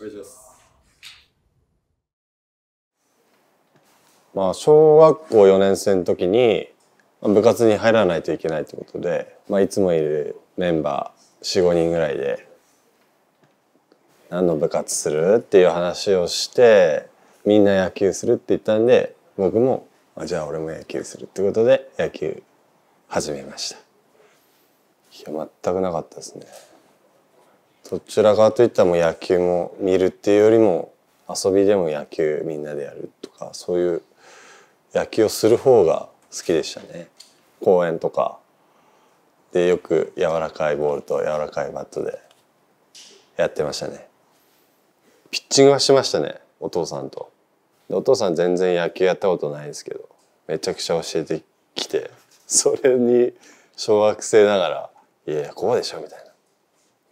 お願いしますまあ小学校4年生の時に部活に入らないといけないってことで、まあ、いつもいるメンバー45人ぐらいで何の部活するっていう話をしてみんな野球するって言ったんで僕もあじゃあ俺も野球するってことで野球始めましたいや全くなかったですねどちらかといったらも野球も見るっていうよりも遊びでも野球みんなでやるとかそういう野球をする方が好きでしたね公園とかでよく柔らかいボールと柔らかいバットでやってましたねピッチングはしましたねお父さんとお父さん全然野球やったことないですけどめちゃくちゃ教えてきてそれに小学生ながら「いやこうでしょ」みたいな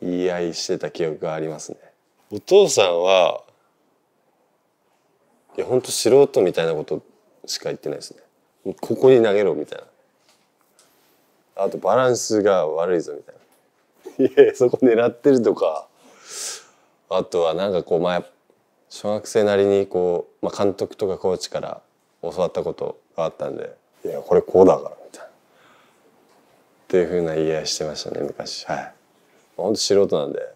言い合いしてた記憶がありますねお父さんはいや本当素人みたいなことしか言ってないですねここに投げろみたいなあとバランスが悪いぞみたいないやそこ狙ってるとかあとはなんかこうまあ小学生なりにこう、まあ、監督とかコーチから教わったことがあったんで「いやこれこうだから」みたいなっていうふうな言い合いしてましたね昔はい。ほんと素人なんで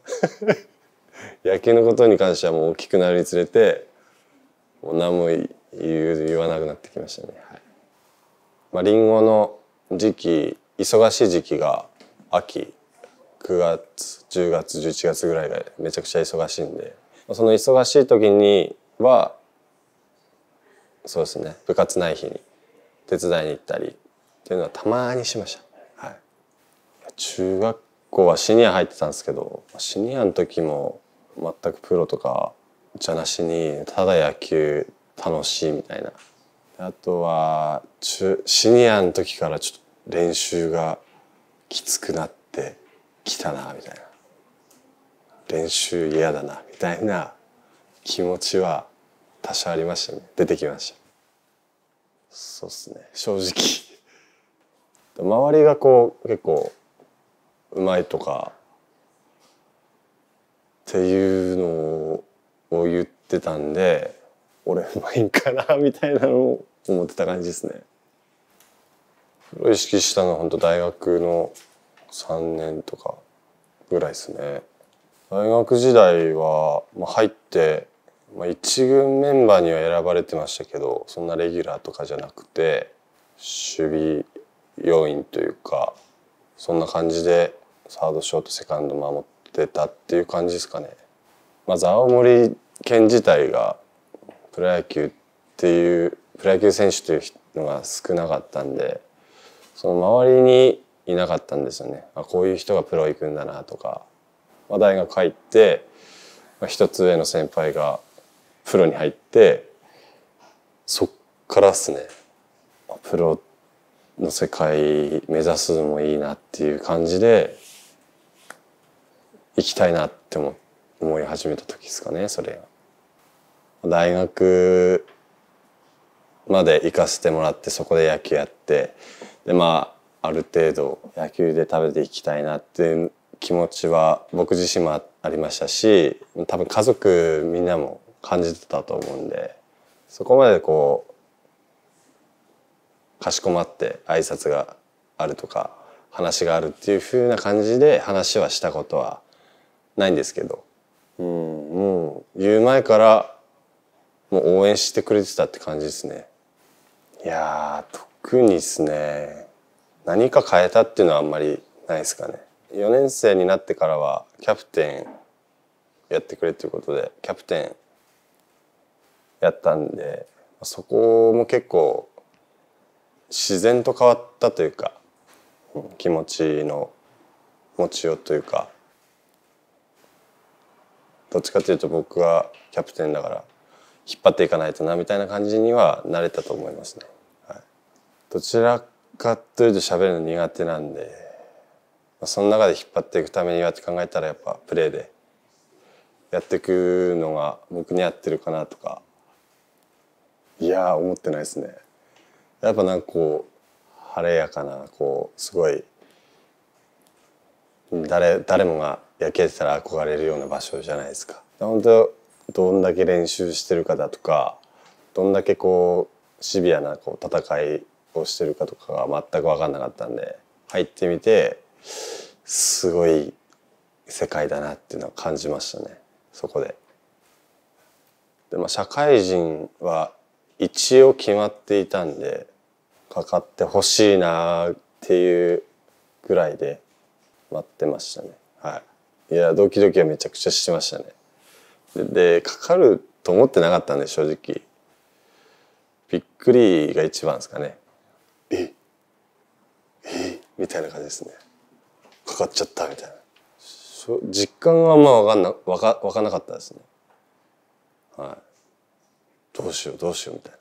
野球のことに関してはもう大きくなるにつれてもう何も言わなくなってきましたね。はい、まあ、リンゴの時期忙しい時期が秋9月10月11月ぐらいがめちゃくちゃ忙しいんでその忙しい時にはそうですね部活ない日に手伝いに行ったりっていうのはたまにしました。はい、中学校はシニア入ってたんですけどシニアの時も全くプロとかじゃなしにただ野球楽しいみたいなあとは中シニアの時からちょっと練習がきつくなってきたなみたいな練習嫌だなみたいな気持ちは多少ありましたね出てきましたそうっすね正直周りがこう結構うまいとかっていうのを言ってたんで俺うまいんかなみたいなのを思ってた感じですね。意識したのは本当大学の3年とかぐらいですね。大学時代は、まあ、入って、まあ、1軍メンバーには選ばれてましたけどそんなレギュラーとかじゃなくて守備要員というかそんな感じでサードショートセカンド守ってたっていう感じですかね。まず青森県自体がプロ野球っていうプロ野球選手というのが少なかったんでその周りにいなかったんですよねあこういう人がプロ行くんだなとか、まあ、大学入ってまあ、つ上の先輩がプロに入ってそっからっすねプロの世界目指すのもいいなっていう感じで行きたいなって思い始めた時ですかねそれ大学まで行かせてもらってそこで野球やってでまあある程度野球で食べていきたいなっていう気持ちは僕自身もありましたし多分家族みんなも感じてたと思うんでそこまでこうかしこまって挨拶があるとか話があるっていうふうな感じで話はしたことはないんですけど、うん、うん、言う前からもう応援してくれてたって感じですね。いや特にですね何か変えたっていうのはあんまりないですかね。4年生になってからはキャプテンやってくれということでキャプテンやったんでそこも結構自然と変わったというか気持ちの持ちようというかどっちかというと僕はキャプテンだから引っ張っていかないとなみたいな感じには慣れたと思いますね。はい、どちらかというと喋るの苦手なんで、その中で引っ張っていくためにはって考えたらやっぱプレーでやっていくのが僕に合ってるかなとかいや思ってないですね。やっぱなんかこう晴れやかなこうすごい誰誰もが焼けてたら憧れるような場所じゃないですか。本当どんだけ練習してるかだとかどんだけこうシビアなこう戦いをしてるかとかが全く分かんなかったんで入ってみてすごい世界だなっていうのは感じましたねそこで。でまあ、社会人は一応決まっていたんでかかってほしいなっていうぐらいで待ってましたね。いやドキドキはめちゃくちゃしましたねでかかると思ってなかったんで正直びっくりが一番ですかねええみたいな感じですねかかっちゃったみたいな実感はあんま分かんな分か分かなかったですねはいどうしようどうしようみたいな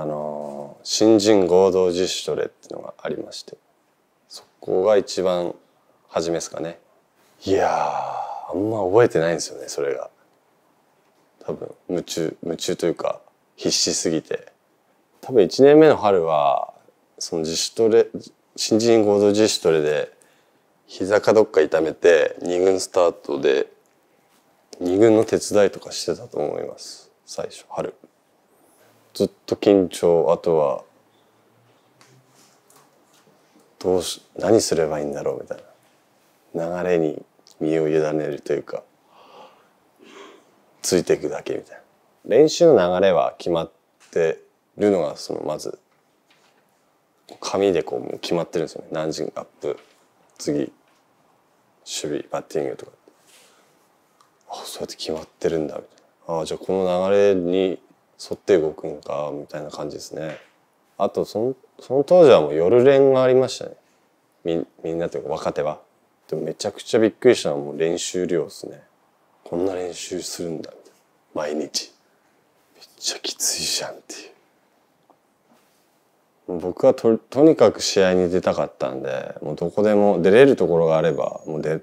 あのー、新人合同自主トレっていうのがありましてそこが一番初めですかねいやあんま覚えてないんですよねそれが多分夢中夢中というか必死すぎて多分1年目の春はその自主トレ新人合同自主トレで膝かどっか痛めて2軍スタートで2軍の手伝いとかしてたと思います最初春ずっと緊張あとはどうし何すればいいんだろうみたいな流れに身を委ねるというかついていくだけみたいな練習の流れは決まってるのがそのまず紙でこう決まってるんですよね何時アップ次守備バッティングとかあそうやって決まってるんだみたいなあじゃあこの流れに沿って動くんかみたいな感じですねあとそのその当時はもう夜練がありましたねみみんなというか若手はでもめちゃくちゃびっくりしたのはもう練習量ですね。こんな練習するんだ、毎日。めっちゃきついじゃんっていう。僕はと、とにかく試合に出たかったんで、もうどこでも出れるところがあれば、もう出、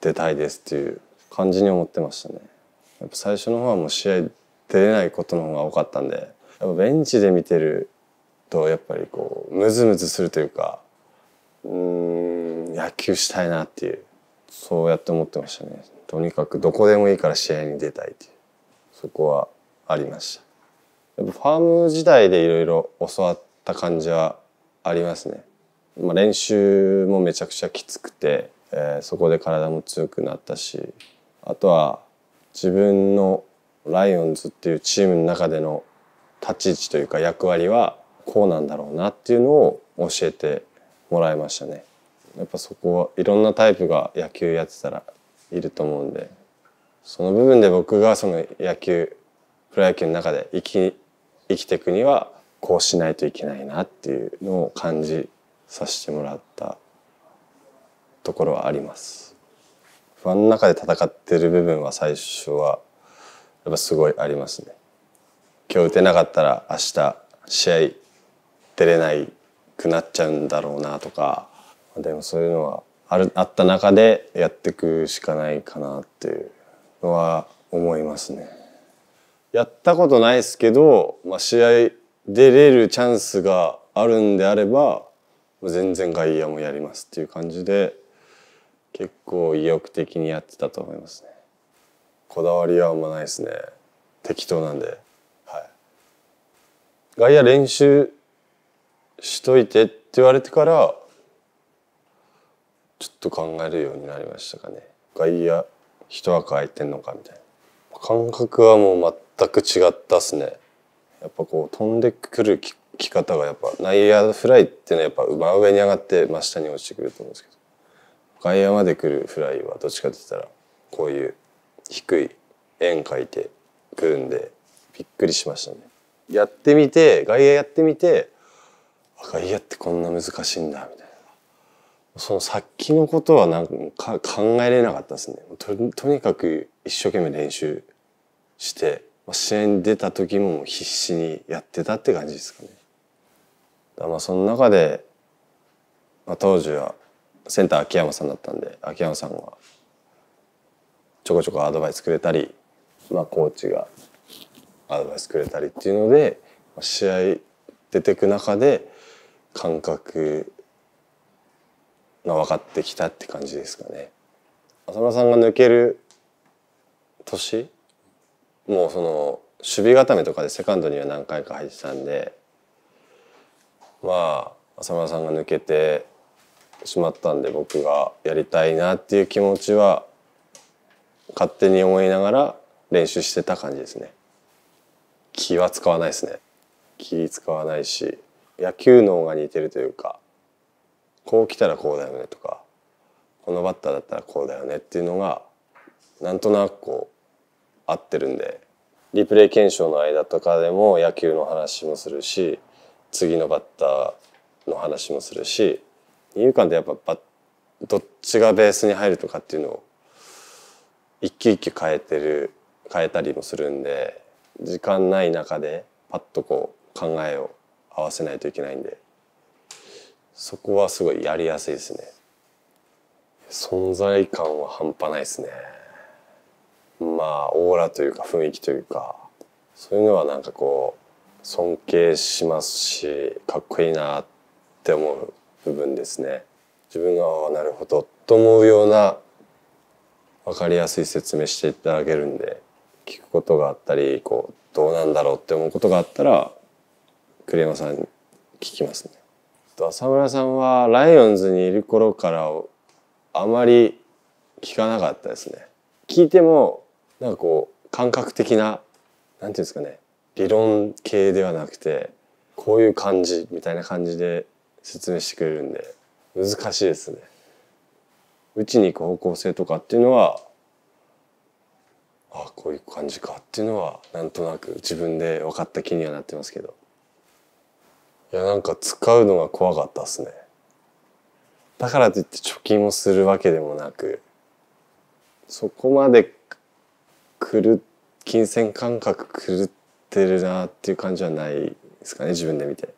出たいですっていう感じに思ってましたね。やっぱ最初の方はもう試合出れないことの方が多かったんで、やっぱベンチで見てると、やっぱりこう、ムズムズするというか、野球したいなっていうそうやって思ってましたねとにかくどこでもいいから試合に出たいっていうそこはありましたやっぱファーム時代でいろいろ教わった感じはありますね、まあ、練習もめちゃくちゃきつくて、えー、そこで体も強くなったしあとは自分のライオンズっていうチームの中での立ち位置というか役割はこうなんだろうなっていうのを教えてもらいましたね。やっぱそこはいろんなタイプが野球やってたらいると思うんでその部分で僕がその野球プロ野球の中で生き生きていくにはこうしないといけないなっていうのを感じさせてもらったところはあります。不安の中で戦ってる部分は最初はやっぱすごいありますね。今日打てなかったら明日試合出れないくなっちゃうんだろうなとかでもそういうのはあるあった中でやっていくしかないかなっていうのは思いますね。やったことないですけど、まあ、試合出れるチャンスがあるんであれば全然外野もやりますっていう感じで結構意欲的にやってたと思いますね。こだわりはあんまないですね。適当なんで。はい、外野練習しといてって言われてからちょっと考えるようになりましたかね外野一枠空いてんのかみたいな感覚はもう全く違ったっすねやっぱこう飛んでくるき方がやっぱ内野フライっていうのはやっぱ真上に上がって真下に落ちてくると思うんですけど外野まで来るフライはどっちかって言ったらこういう低い円描いてくるんでびっくりしましたねやってみて外野やってみて外野ってこんな難しいんだみたいなその先のことはなんか考えれなかったですねと。とにかく一生懸命練習して、試合に出た時も必死にやってたって感じですかね。だまあその中で、まあ、当時はセンター秋山さんだったんで秋山さんがちょこちょこアドバイスくれたり、まあ、コーチがアドバイスくれたりっていうので試合出てく中で感覚が分かってきたって感じですかね。浅村さんが抜ける年もうその守備固めとかでセカンドには何回か入ってたんでまあ浅村さんが抜けてしまったんで僕がやりたいなっていう気持ちは勝手に思いながら練習してた感じですね気は使わないですね気使わないし野球脳が似てるというかこう来たらこうだよねとかこのバッターだったらこうだよねっていうのがなんとなくこう合ってるんでリプレイ検証の間とかでも野球の話もするし次のバッターの話もするし二遊間でやっぱどっちがベースに入るとかっていうのを一球一球変えてる変えたりもするんで時間ない中でパッとこう考えを合わせないといけないんで。そこはすごいやりやすいですね存在感は半端ないですねまあオーラというか雰囲気というかそういうのはなんかこう尊敬しますしかっこいいなって思う部分ですね自分がなるほどと思うような分かりやすい説明していただけるんで聞くことがあったりこうどうなんだろうって思うことがあったら栗山さんに聞きますね。と浅村さんはライオンズにいる頃からあまり聞かなかったですね聞いてもなんかこう感覚的な何て言うんですかね理論系ではなくてこういう感じみたいな感じで説明してくれるんで難しいですね打ちに行く方向性とかっていうのはあこういう感じかっていうのはなんとなく自分で分かった気にはなってますけどいやなんか使うのが怖かったっすねだからといって貯金をするわけでもなくそこまで狂金銭感覚狂ってるなっていう感じはないですかね自分で見て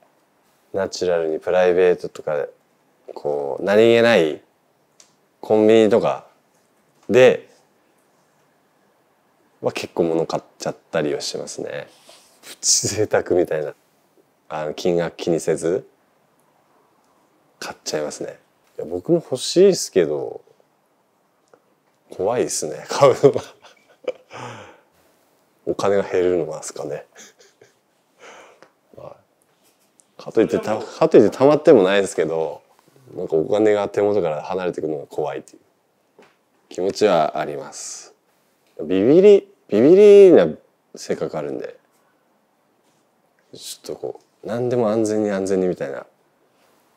ナチュラルにプライベートとかでこう何気ないコンビニとかでは結構物買っちゃったりはしてますねプチ贅沢みたいなあの金額気にせず買っちゃいますねいや僕も欲しいですけど怖いですね 買うのはお金が減るのなですかねかといってたかといってたまってもないですけどなんかお金が手元から離れていくのが怖いっていう気持ちはありますビビりビビりな性格あるんでちょっとこう何でも安全に安全にみたいな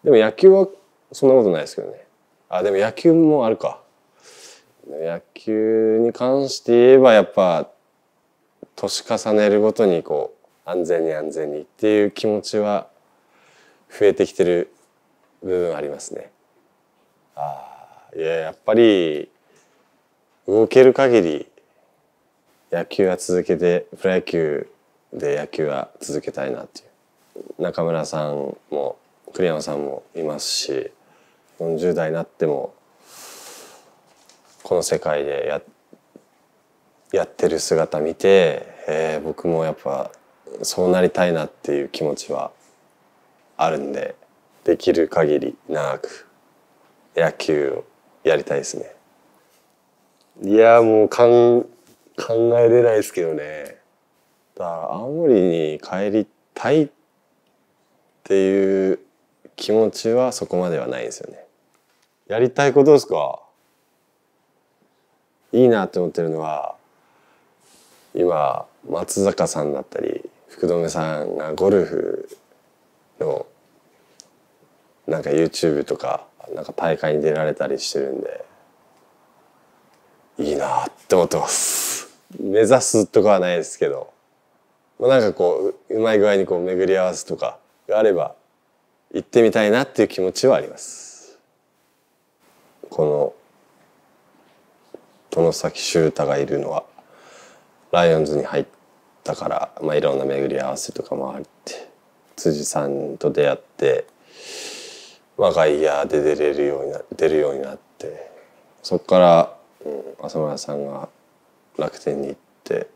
でも野球はそんなことないですけどねあでも野球もあるか野球に関して言えばやっぱ年重ねるごとにこう安全に安全にっていう気持ちは増えてきてる部分ありますね。あいややっぱり動ける限り野球は続けてプロ野球で野球は続けたいなっていう。中村さんも栗山さんもいますし40代になってもこの世界でややってる姿見て、えー、僕もやっぱそうなりたいなっていう気持ちはあるんでできる限り長く野球をやりたいですね。いやもうかん考えれないですけどね。だから青森に帰りたいっていう気持ちはそこまではないですよね。やりたいことですかいいなって思ってるのは今松坂さんだったり福留さんがゴルフのなんか YouTube とかなんか大会に出られたりしてるんでいいなって思ってます。目指すとかはないですけど、まあ、なんかこううまい具合にこう巡り合わすとかがあれば行ってみたいなっていう気持ちはあります。この外崎修太がいるのはライオンズに入ったから、まあ、いろんな巡り合わせとかもあって辻さんと出会って、まあ、外野で出れるようにな出るようになってそこから、うん、浅村さんが楽天に行って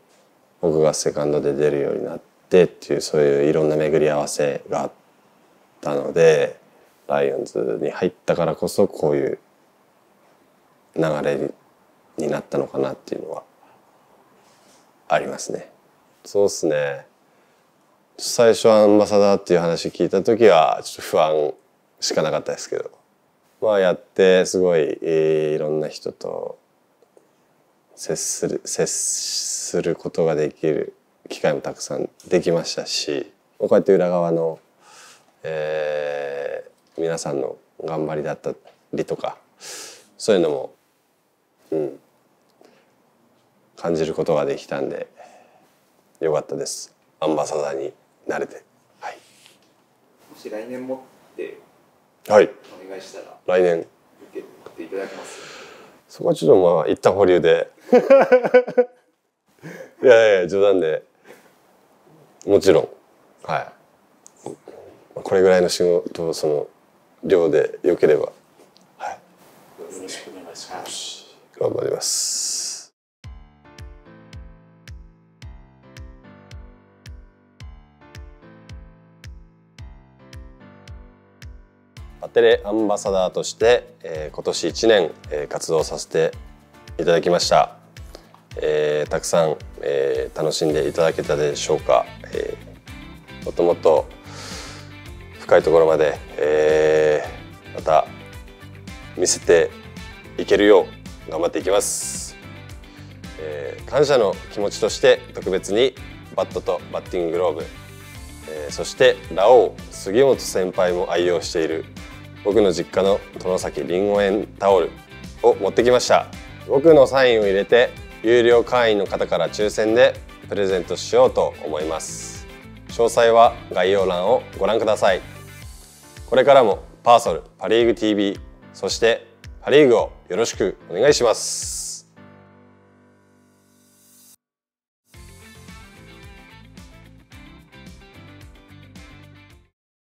僕がセカンドで出るようになって。ってっていうそういういろんな巡り合わせがあったのでライオンズに入ったからこそこういう流れになったのかなっていうのはありますね。そうっすね最初アンバサダーっていう話聞いた時はちょっと不安しかなかったですけどまあやってすごいいろんな人と接する接することができる機会もたくさんできましたしこうやって裏側の、えー、皆さんの頑張りだったりとかそういうのも、うん、感じることができたんでよかったですアンバサダーになれて。はい、もし来年もってはいお願いしたら来年受けていただけますそこはちょっとまあ一旦保留で いやいや冗談でもちろんはいこれぐらいの仕事その量でよければはいよろしくお願いします頑張りますッテレアンバサダーとして、えー、今年1年、えー、活動させていただきました、えー、たくさん、えー、楽しんでいただけたでしょうかともっと深いところまで、えー、また見せていけるよう頑張っていきます、えー、感謝の気持ちとして特別にバットとバッティンググローブ、えー、そしてラオウ杉本先輩も愛用している僕の実家の殿崎りんご園タオルを持ってきました僕のサインを入れて有料会員の方から抽選でプレゼントしようと思います詳細は概要欄をご覧くださいこれからもパーソルパ・リーグ TV そしてパ・リーグをよろしくお願いします